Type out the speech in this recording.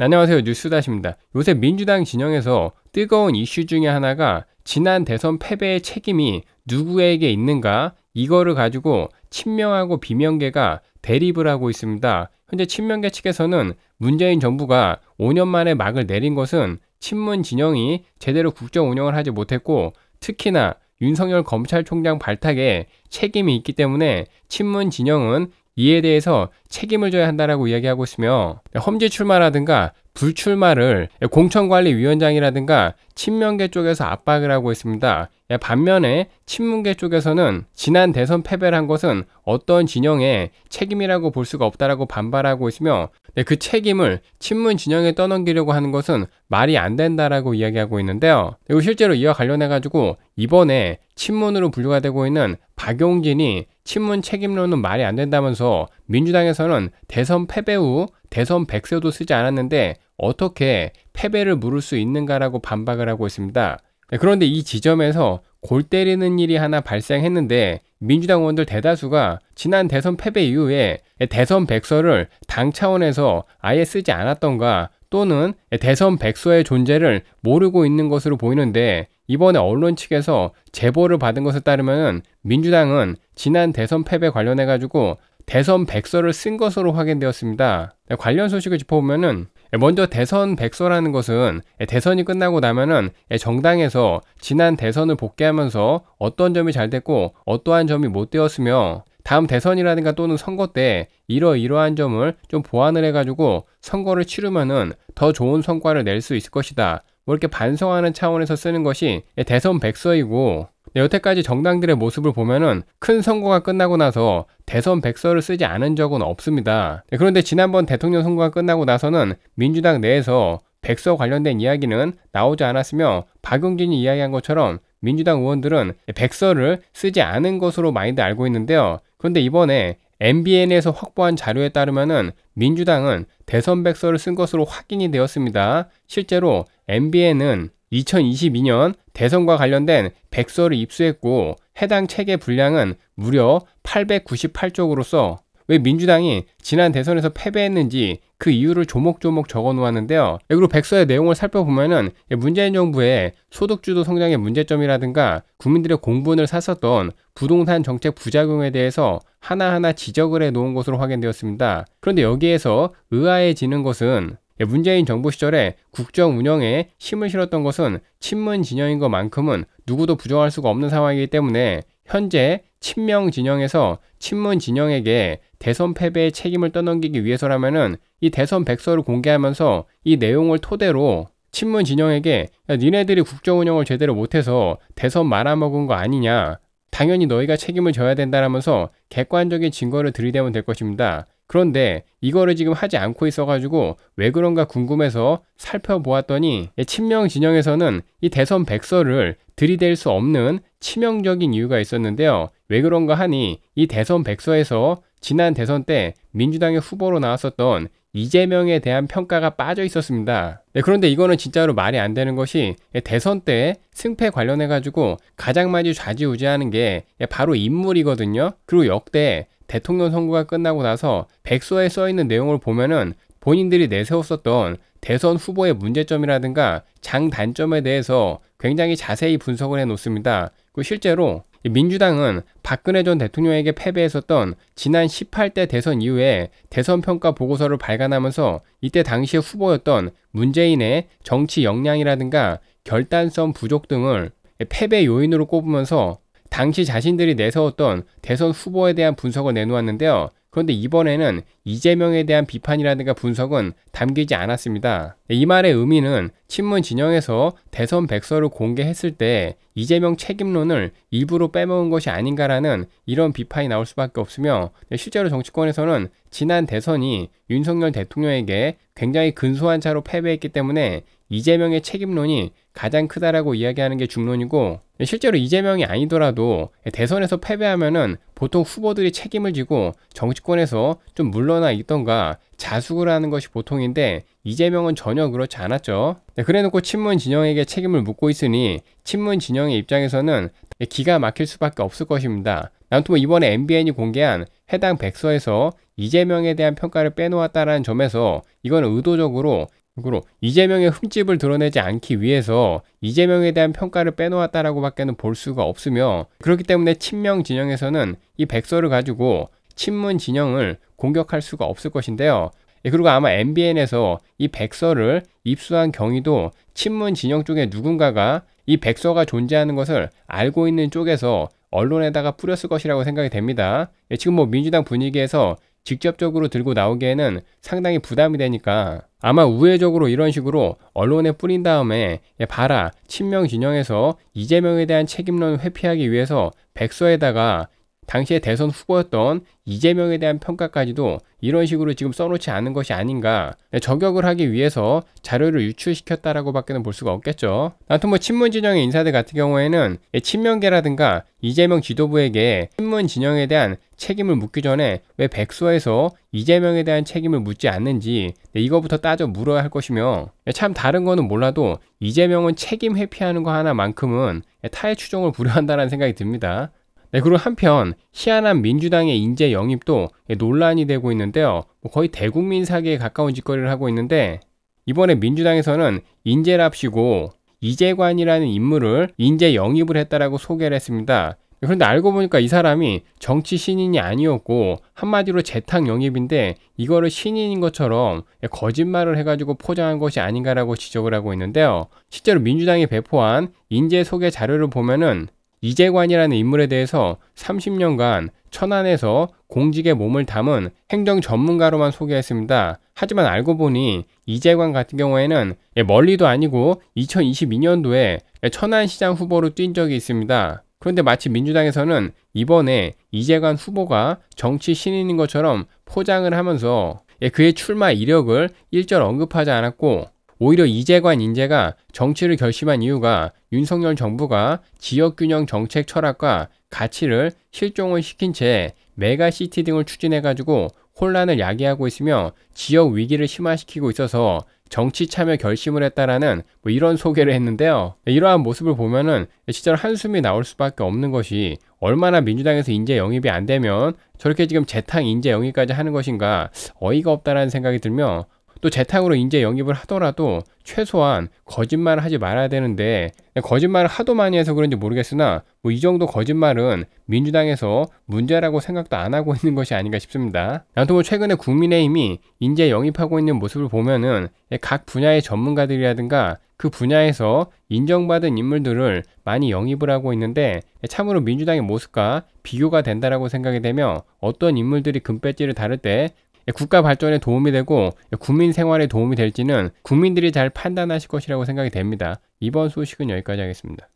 안녕하세요. 뉴스다십니다. 요새 민주당 진영에서 뜨거운 이슈 중에 하나가 지난 대선 패배의 책임이 누구에게 있는가 이거를 가지고 친명하고 비명계가 대립을 하고 있습니다. 현재 친명계 측에서는 문재인 정부가 5년 만에 막을 내린 것은 친문 진영이 제대로 국정 운영을 하지 못했고 특히나 윤석열 검찰총장 발탁에 책임이 있기 때문에 친문 진영은 이에 대해서 책임을 져야 한다라고 이야기하고 있으며 험지 출마라든가 불출마를 공천관리위원장이라든가 친명계 쪽에서 압박을 하고 있습니다. 예, 반면에 친문계 쪽에서는 지난 대선 패배를 한 것은 어떤 진영의 책임이라고 볼 수가 없다라고 반발하고 있으며 네, 그 책임을 친문 진영에 떠넘기려고 하는 것은 말이 안 된다라고 이야기하고 있는데요. 그리고 실제로 이와 관련해 가지고 이번에 친문으로 분류가 되고 있는 박용진이 친문 책임론은 말이 안 된다면서 민주당에서는 대선 패배 후 대선 백서도 쓰지 않았는데 어떻게 패배를 물을 수 있는가라고 반박을 하고 있습니다. 네, 그런데 이 지점에서 골 때리는 일이 하나 발생했는데 민주당 의원들 대다수가 지난 대선 패배 이후에 대선 백서를 당 차원에서 아예 쓰지 않았던가 또는 대선 백서의 존재를 모르고 있는 것으로 보이는데 이번에 언론 측에서 제보를 받은 것에 따르면 민주당은 지난 대선 패배 관련해 가지고 대선 백서를 쓴 것으로 확인되었습니다. 네, 관련 소식을 짚어보면은 예, 먼저 대선 백서라는 것은 예, 대선이 끝나고 나면은 예, 정당에서 지난 대선을 복귀하면서 어떤 점이 잘 됐고 어떠한 점이 못 되었으며 다음 대선이라든가 또는 선거 때 이러이러한 점을 좀 보완을 해가지고 선거를 치르면은 더 좋은 성과를 낼 수 있을 것이다. 뭐 이렇게 반성하는 차원에서 쓰는 것이 대선 백서이고 네, 여태까지 정당들의 모습을 보면은 큰 선거가 끝나고 나서 대선 백서를 쓰지 않은 적은 없습니다. 네, 그런데 지난번 대통령 선거가 끝나고 나서는 민주당 내에서 백서 관련된 이야기는 나오지 않았으며 박용진이 이야기한 것처럼 민주당 의원들은 백서를 쓰지 않은 것으로 많이들 알고 있는데요. 그런데 이번에 MBN에서 확보한 자료에 따르면은 민주당은 대선 백서를 쓴 것으로 확인이 되었습니다. 실제로 MBN은 2022년 대선과 관련된 백서를 입수했고 해당 책의 분량은 무려 898쪽으로서 왜 민주당이 지난 대선에서 패배했는지 그 이유를 조목조목 적어 놓았는데요. 그리고 백서의 내용을 살펴보면 문재인 정부의 소득주도 성장의 문제점이라든가 국민들의 공분을 샀었던 부동산 정책 부작용에 대해서 하나하나 지적을 해 놓은 것으로 확인되었습니다. 그런데 여기에서 의아해지는 것은 예, 문재인 정부 시절에 국정 운영에 힘을 실었던 것은 친문 진영인 것만큼은 누구도 부정할 수가 없는 상황이기 때문에 현재 친명 진영에서 친문 진영에게 대선 패배의 책임을 떠넘기기 위해서라면은 이 대선 백서를 공개하면서 이 내용을 토대로 친문 진영에게 야, 니네들이 국정 운영을 제대로 못해서 대선 말아먹은 거 아니냐 당연히 너희가 책임을 져야 된다라면서 객관적인 증거를 들이대면 될 것입니다. 그런데 이거를 지금 하지 않고 있어가지고 왜 그런가 궁금해서 살펴보았더니 친명 진영에서는 이 대선 백서를 들이댈 수 없는 치명적인 이유가 있었는데요. 왜 그런가 하니 이 대선 백서에서 지난 대선 때 민주당의 후보로 나왔었던 이재명에 대한 평가가 빠져 있었습니다. 네, 그런데 이거는 진짜로 말이 안 되는 것이 대선 때 승패 관련해 가지고 가장 많이 좌지우지하는 게 바로 인물이거든요. 그리고 역대 대통령 선거가 끝나고 나서 백서에 써 있는 내용을 보면은 본인들이 내세웠었던 대선 후보의 문제점이라든가 장단점에 대해서 굉장히 자세히 분석을 해 놓습니다. 그 실제로 민주당은 박근혜 전 대통령에게 패배했었던 지난 18대 대선 이후에 대선 평가 보고서를 발간하면서 이때 당시의 후보였던 문재인의 정치 역량이라든가 결단성 부족 등을 패배 요인으로 꼽으면서 당시 자신들이 내세웠던 대선 후보에 대한 분석을 내놓았는데요. 그런데 이번에는 이재명에 대한 비판이라든가 분석은 담기지 않았습니다. 이 말의 의미는 친문 진영에서 대선 백서를 공개했을 때 이재명 책임론을 일부러 빼먹은 것이 아닌가라는 이런 비판이 나올 수밖에 없으며 네, 실제로 정치권에서는 지난 대선이 윤석열 대통령에게 굉장히 근소한 차로 패배했기 때문에 이재명의 책임론이 가장 크다라고 이야기하는 게 중론이고 네, 실제로 이재명이 아니더라도 대선에서 패배하면은 보통 후보들이 책임을 지고 정치권에서 좀 물러나 있던가 자숙을 하는 것이 보통인데 이재명은 전혀 그렇지 않았죠. 네, 그래놓고 친문 진영에게 책임을 묻고 있으니 친문 진영의 입장에서는 기가 막힐 수밖에 없을 것입니다. 아무튼 이번에 MBN이 공개한 해당 백서에서 이재명에 대한 평가를 빼놓았다라는 점에서 이건 의도적으로 그로 이재명의 흠집을 드러내지 않기 위해서 이재명에 대한 평가를 빼놓았다라고 밖에는 볼 수가 없으며 그렇기 때문에 친명 진영에서는 이 백서를 가지고 친문 진영을 공격할 수가 없을 것인데요. 예, 그리고 아마 MBN에서 이 백서를 입수한 경위도 친문 진영 쪽에 누군가가 이 백서가 존재하는 것을 알고 있는 쪽에서 언론에다가 뿌렸을 것이라고 생각이 됩니다. 예, 지금 뭐 민주당 분위기에서 직접적으로 들고 나오기에는 상당히 부담이 되니까 아마 우회적으로 이런 식으로 언론에 뿌린 다음에 예, 봐라 친명 진영에서 이재명에 대한 책임론 회피하기 위해서 백서에다가 당시에 대선 후보였던 이재명에 대한 평가까지도 이런 식으로 지금 써놓지 않은 것이 아닌가 저격을 하기 위해서 자료를 유출시켰다라고 밖에는 볼 수가 없겠죠. 아무튼 뭐 친문 진영의 인사들 같은 경우에는 친명계라든가 이재명 지도부에게 친문 진영에 대한 책임을 묻기 전에 왜 백수에서 이재명에 대한 책임을 묻지 않는지 네, 이거부터 따져 물어야 할 것이며 네, 참 다른 거는 몰라도 이재명은 책임 회피하는 거 하나만큼은 네, 타의 추종을 불효한다는 생각이 듭니다. 네, 그리고 한편 희한한 민주당의 인재 영입도 예, 논란이 되고 있는데요. 뭐 거의 대국민 사기에 가까운 짓거리를 하고 있는데 이번에 민주당에서는 인재랍시고 이재관이라는 인물을 인재 영입을 했다라고 소개를 했습니다. 그런데 알고 보니까 이 사람이 정치 신인이 아니었고 한마디로 재탕 영입인데 이거를 신인인 것처럼 예, 거짓말을 해가지고 포장한 것이 아닌가라고 지적을 하고 있는데요. 실제로 민주당이 배포한 인재 소개 자료를 보면은 이재관이라는 인물에 대해서 30년간 천안에서 공직의 몸을 담은 행정 전문가로만 소개했습니다. 하지만 알고 보니 이재관 같은 경우에는 예, 멀리도 아니고 2022년도에 예, 천안시장 후보로 뛴 적이 있습니다. 그런데 마치 민주당에서는 이번에 이재관 후보가 정치 신인인 것처럼 포장을 하면서 예, 그의 출마 이력을 일절 언급하지 않았고 오히려 이재관 인재가 정치를 결심한 이유가 윤석열 정부가 지역균형 정책 철학과 가치를 실종을 시킨 채 메가시티 등을 추진해가지고 혼란을 야기하고 있으며 지역 위기를 심화시키고 있어서 정치 참여 결심을 했다라는 뭐 이런 소개를 했는데요. 네, 이러한 모습을 보면은 진짜 한숨이 나올 수밖에 없는 것이 얼마나 민주당에서 인재 영입이 안 되면 저렇게 지금 재탕 인재 영입까지 하는 것인가 어이가 없다라는 생각이 들며 또 재탕으로 인재 영입을 하더라도 최소한 거짓말을 하지 말아야 되는데 거짓말을 하도 많이 해서 그런지 모르겠으나 뭐이 정도 거짓말은 민주당에서 문제라고 생각도 안 하고 있는 것이 아닌가 싶습니다. 아무튼 뭐 최근에 국민의힘이 인재 영입하고 있는 모습을 보면은 각 분야의 전문가들이라든가 그 분야에서 인정받은 인물들을 많이 영입을 하고 있는데 참으로 민주당의 모습과 비교가 된다라고 생각이 되며 어떤 인물들이 금배지를 다룰 때 예, 국가 발전에 도움이 되고 예, 국민 생활에 도움이 될지는 국민들이 잘 판단하실 것이라고 생각이 됩니다. 이번 소식은 여기까지 하겠습니다.